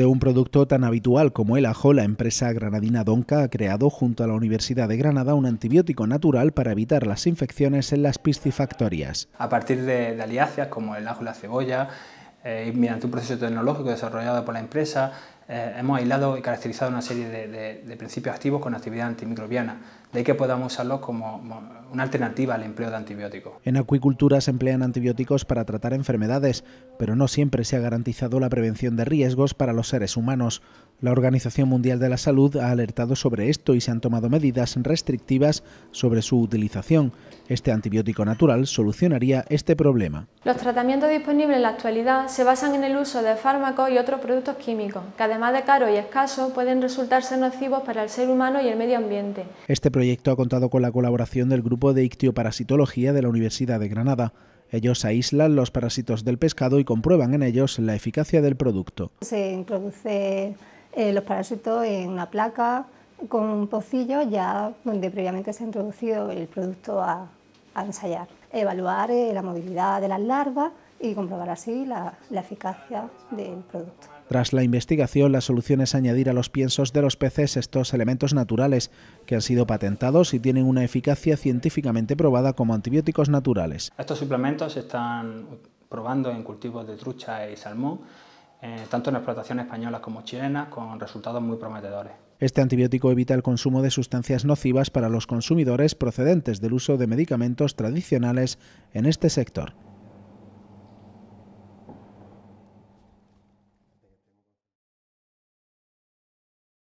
de un producto tan habitual como el ajo, la empresa granadina Donca ha creado junto a la Universidad de Granada un antibiótico natural para evitar las infecciones en las piscifactorias. A partir de, de como el ajo y la cebolla, eh, y mediante un proceso tecnológico desarrollado por la empresa, eh, hemos aislado y caracterizado una serie de, principios activos con actividad antimicrobiana, de ahí que podamos usarlos como una alternativa al empleo de antibióticos. En acuicultura se emplean antibióticos para tratar enfermedades, pero no siempre se ha garantizado la prevención de riesgos para los seres humanos. La Organización Mundial de la Salud ha alertado sobre esto y se han tomado medidas restrictivas sobre su utilización. Este antibiótico natural solucionaría este problema. Los tratamientos disponibles en la actualidad se basan en el uso de fármacos y otros productos químicos, además de caros y escasos, pueden resultar ser nocivos para el ser humano y el medio ambiente. Este proyecto ha contado con la colaboración del Grupo de Ictioparasitología de la Universidad de Granada. Ellos aíslan los parásitos del pescado y comprueban en ellos la eficacia del producto. Se introduce eh, los parásitos en una placa con un pocillo ya donde previamente se ha introducido el producto a, ensayar. Evaluar eh, la movilidad de las larvas y comprobar así la, eficacia del producto. Tras la investigación, la solución es añadir a los piensos de los peces estos elementos naturales, que han sido patentados y tienen una eficacia científicamente probada como antibióticos naturales. Estos suplementos se están probando en cultivos de trucha y salmón, eh, tanto en explotaciones españolas como chilenas, con resultados muy prometedores. Este antibiótico evita el consumo de sustancias nocivas para los consumidores procedentes del uso de medicamentos tradicionales en este sector.